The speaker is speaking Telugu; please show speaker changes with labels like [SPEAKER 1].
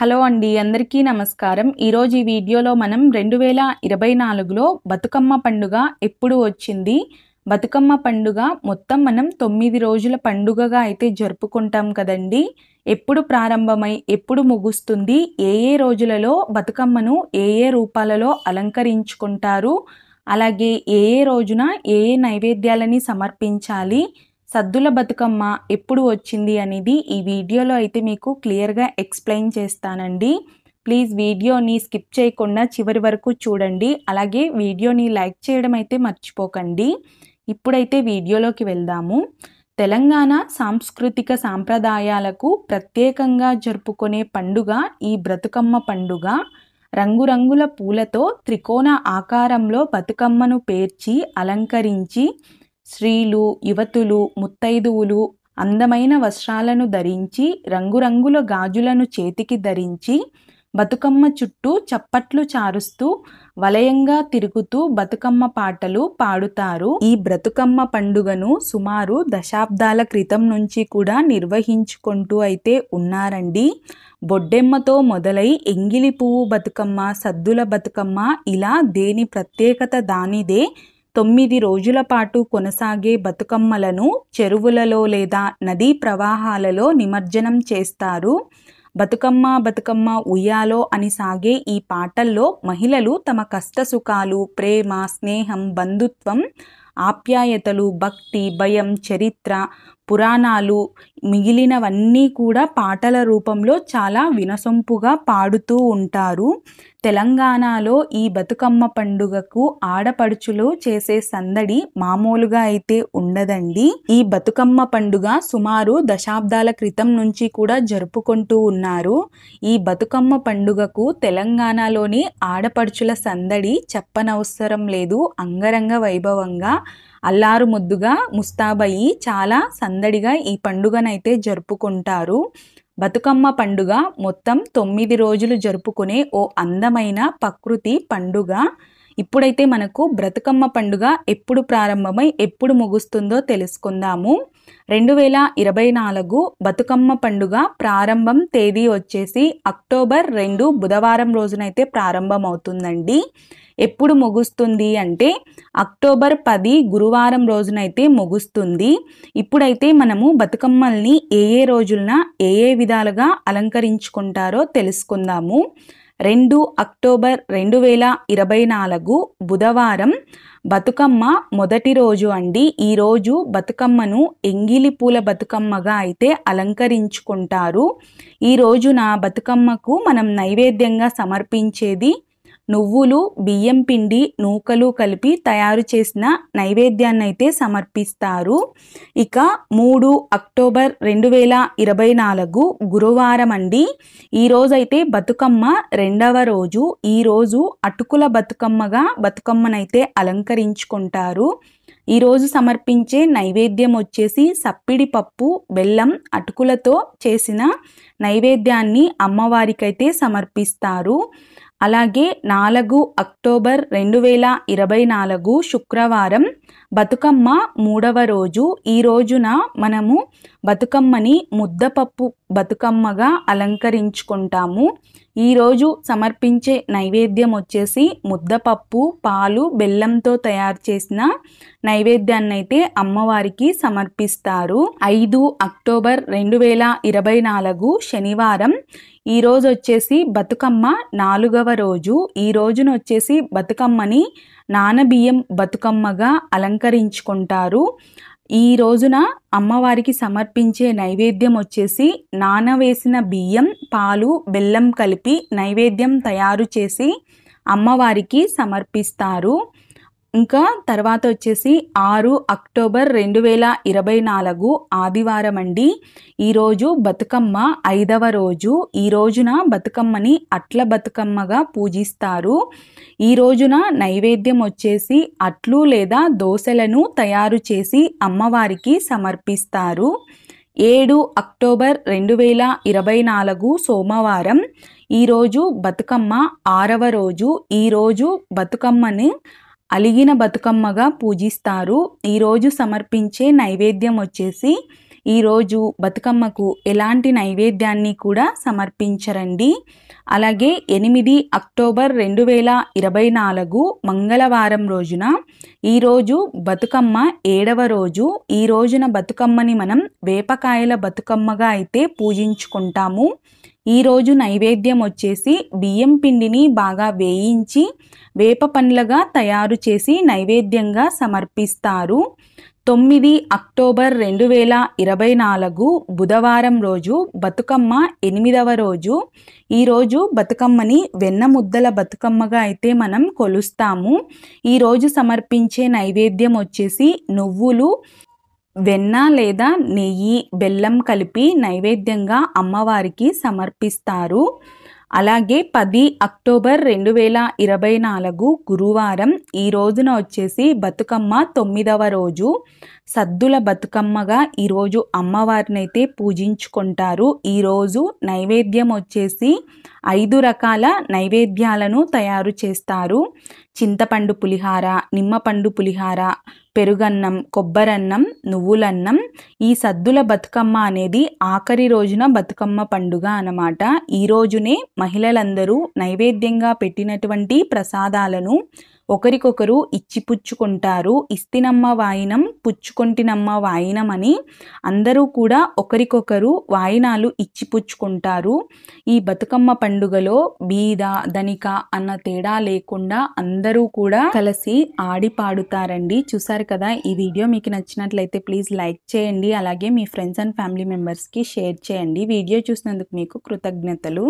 [SPEAKER 1] హలో అండి అందరికీ నమస్కారం ఈరోజు ఈ వీడియోలో మనం రెండు వేల ఇరవై నాలుగులో బతుకమ్మ పండుగ ఎప్పుడు వచ్చింది బతుకమ్మ పండుగ మొత్తం మనం తొమ్మిది రోజుల పండుగగా అయితే జరుపుకుంటాం కదండి ఎప్పుడు ప్రారంభమై ఎప్పుడు ముగుస్తుంది ఏ ఏ రోజులలో బతుకమ్మను ఏ ఏ రూపాలలో అలంకరించుకుంటారు అలాగే ఏ ఏ రోజున ఏ ఏ నైవేద్యాలని సమర్పించాలి సద్దుల బతుకమ్మ ఎప్పుడు వచ్చింది అనేది ఈ వీడియోలో అయితే మీకు క్లియర్గా ఎక్స్ప్లెయిన్ చేస్తానండి ప్లీజ్ వీడియోని స్కిప్ చేయకుండా చివరి వరకు చూడండి అలాగే వీడియోని లైక్ చేయడం అయితే మర్చిపోకండి ఇప్పుడైతే వీడియోలోకి వెళ్దాము తెలంగాణ సాంస్కృతిక సాంప్రదాయాలకు ప్రత్యేకంగా జరుపుకునే పండుగ ఈ బ్రతుకమ్మ పండుగ రంగురంగుల పూలతో త్రికోణ ఆకారంలో బతుకమ్మను పేర్చి అలంకరించి స్త్రీలు యువతులు ముత్తైదువులు అందమైన వస్త్రాలను ధరించి రంగురంగుల గాజులను చేతికి ధరించి బతుకమ్మ చుట్టూ చప్పట్లు చారుస్తూ వలయంగా తిరుగుతూ బతుకమ్మ పాటలు పాడుతారు ఈ బ్రతుకమ్మ పండుగను సుమారు దశాబ్దాల క్రితం నుంచి కూడా నిర్వహించుకుంటూ అయితే ఉన్నారండి బొడ్డెమ్మతో మొదలై ఎంగిలి పువ్వు బతుకమ్మ సద్దుల బతుకమ్మ ఇలా దేని ప్రత్యేకత దానిదే తొమ్మిది రోజుల పాటు కొనసాగే బతుకమ్మలను చెరువులలో లేదా నదీ ప్రవాహాలలో నిమజ్జనం చేస్తారు బతుకమ్మ బతుకమ్మ ఉయ్యాలో అని సాగే ఈ పాటల్లో మహిళలు తమ కష్టసుఖాలు ప్రేమ స్నేహం బంధుత్వం ఆప్యాయతలు భక్తి భయం చరిత్ర పురాణాలు మిగిలినవన్నీ కూడా పాటల రూపంలో చాలా వినసొంపుగా పాడుతూ ఉంటారు తెలంగాణలో ఈ బతుకమ్మ పండుగకు ఆడపడుచులు చేసే సందడి మామూలుగా అయితే ఉండదండి ఈ బతుకమ్మ పండుగ సుమారు దశాబ్దాల క్రితం నుంచి కూడా జరుపుకుంటూ ఉన్నారు ఈ బతుకమ్మ పండుగకు తెలంగాణలోని ఆడపడుచుల సందడి చెప్పనవసరం లేదు అంగరంగ వైభవంగా అల్లారు ముద్దుగా ముస్తాబయ్యి చాలా సందడిగా ఈ పండుగనైతే జరుపుకుంటారు బతుకమ్మ పండుగ మొత్తం తొమ్మిది రోజులు జరుపుకునే ఓ అందమైన ప్రకృతి పండుగ ఇప్పుడైతే మనకు బ్రతుకమ్మ పండుగ ఎప్పుడు ప్రారంభమై ఎప్పుడు ముగుస్తుందో తెలుసుకుందాము రెండు వేల ఇరవై నాలుగు బతుకమ్మ పండుగ ప్రారంభం తేదీ వచ్చేసి అక్టోబర్ రెండు బుధవారం రోజునైతే ప్రారంభం అవుతుందండి ఎప్పుడు ముగుస్తుంది అంటే అక్టోబర్ పది గురువారం రోజునైతే ముగుస్తుంది ఇప్పుడైతే మనము బతుకమ్మల్ని ఏ ఏ రోజులన ఏ ఏ విధాలుగా అలంకరించుకుంటారో తెలుసుకుందాము రెండు అక్టోబర్ రెండు వేల ఇరవై నాలుగు బుధవారం బతుకమ్మ మొదటి రోజు అండి ఈరోజు బతుకమ్మను ఎంగిలి పూల బతుకమ్మగా అయితే అలంకరించుకుంటారు ఈ నా బతుకమ్మకు మనం నైవేద్యంగా సమర్పించేది నువ్వులు బియ్యం పిండి నూకలు కలిపి తయారు చేసిన నైవేద్యాన్ని అయితే సమర్పిస్తారు ఇక మూడు అక్టోబర్ రెండు వేల ఇరవై నాలుగు గురువారం అండి ఈరోజైతే బతుకమ్మ రెండవ రోజు ఈరోజు అటుకుల బతుకమ్మగా బతుకమ్మనైతే అలంకరించుకుంటారు ఈరోజు సమర్పించే నైవేద్యం వచ్చేసి సప్పిడి పప్పు బెల్లం అటుకులతో చేసిన నైవేద్యాన్ని అమ్మవారికైతే సమర్పిస్తారు అలాగే నాలుగు అక్టోబర్ రెండు వేల ఇరవై నాలుగు శుక్రవారం బతుకమ్మ మూడవ రోజు ఈ రోజున మనము బతుకమ్మని ముద్దపప్పు బతుకమ్మగా అలంకరించుకుంటాము ఈరోజు సమర్పించే నైవేద్యం వచ్చేసి ముద్దపప్పు పాలు బెల్లంతో తయారు చేసిన నైవేద్యాన్ని అయితే అమ్మవారికి సమర్పిస్తారు ఐదు అక్టోబర్ రెండు వేల ఇరవై నాలుగు శనివారం ఈరోజు వచ్చేసి బతుకమ్మ నాలుగవ రోజు ఈ రోజున వచ్చేసి బతుకమ్మని నానబియ్యం బతుకమ్మగా అలంకరించుకుంటారు ఈ రోజున అమ్మవారికి సమర్పించే నైవేద్యం వచ్చేసి నానవేసిన బియ్యం పాలు బెల్లం కలిపి నైవేద్యం తయారు చేసి అమ్మవారికి సమర్పిస్తారు ఇంకా తర్వాత వచ్చేసి ఆరు అక్టోబర్ రెండు వేల ఇరవై నాలుగు ఆదివారం అండి ఈరోజు బతుకమ్మ ఐదవ రోజు ఈ రోజున బతుకమ్మని అట్ల బతుకమ్మగా పూజిస్తారు ఈ రోజున నైవేద్యం వచ్చేసి అట్లు లేదా దోశలను తయారు చేసి అమ్మవారికి సమర్పిస్తారు ఏడు అక్టోబర్ రెండు వేల ఇరవై నాలుగు సోమవారం ఈరోజు బతుకమ్మ ఆరవ రోజు ఈరోజు బతుకమ్మని అలిగిన బతుకమ్మగా పూజిస్తారు ఈరోజు సమర్పించే నైవేద్యం వచ్చేసి ఈరోజు బతుకమ్మకు ఎలాంటి నైవేద్యాన్ని కూడా సమర్పించరండి అలాగే ఎనిమిది అక్టోబర్ రెండు వేల ఇరవై నాలుగు మంగళవారం రోజున ఈరోజు బతుకమ్మ ఏడవ రోజు ఈ రోజున బతుకమ్మని మనం వేపకాయల బతుకమ్మగా అయితే పూజించుకుంటాము ఈరోజు నైవేద్యం వచ్చేసి బియ్యం పిండిని బాగా వేయించి వేప పండ్లగా తయారు చేసి నైవేద్యంగా సమర్పిస్తారు తొమ్మిది అక్టోబర్ రెండు వేల ఇరవై నాలుగు బుధవారం రోజు బతుకమ్మ ఎనిమిదవ రోజు ఈరోజు బతుకమ్మని వెన్న ముద్దల బతుకమ్మగా అయితే మనం కొలుస్తాము ఈరోజు సమర్పించే నైవేద్యం వచ్చేసి నువ్వులు వెన్న లేదా నెయ్యి బెల్లం కలిపి నైవేద్యంగా అమ్మవారికి సమర్పిస్తారు అలాగే పది అక్టోబర్ రెండు వేల ఇరవై నాలుగు గురువారం ఈ రోజున వచ్చేసి బతుకమ్మ తొమ్మిదవ రోజు సద్దుల బతుకమ్మగా ఈరోజు అమ్మవారిని అయితే పూజించుకుంటారు ఈరోజు నైవేద్యం వచ్చేసి ఐదు రకాల నైవేద్యాలను తయారు చేస్తారు చింతపండు పులిహార నిమ్మపండు పులిహార పెరుగన్నం కొబ్బరన్నం నువ్వులన్నం ఈ సద్దుల బతుకమ్మ అనేది ఆఖరి రోజున బతుకమ్మ పండుగ అనమాట ఈ రోజునే మహిళలందరూ నైవేద్యంగా పెట్టినటువంటి ప్రసాదాలను ఒకరికొకరు ఇచ్చిపుచ్చుకుంటారు ఇస్తినమ్మ వాయినం పుచ్చుకొంటినమ్మ వాయినం అని అందరూ కూడా ఒకరికొకరు వాయినాలు ఇచ్చిపుచ్చుకుంటారు ఈ బతుకమ్మ పండుగలో బీద ధనిక అన్న తేడా లేకుండా అందరూ కూడా కలిసి ఆడి పాడుతారండి చూసారు కదా ఈ వీడియో మీకు నచ్చినట్లయితే ప్లీజ్ లైక్ చేయండి అలాగే మీ ఫ్రెండ్స్ అండ్ ఫ్యామిలీ మెంబర్స్కి షేర్ చేయండి వీడియో చూసినందుకు మీకు కృతజ్ఞతలు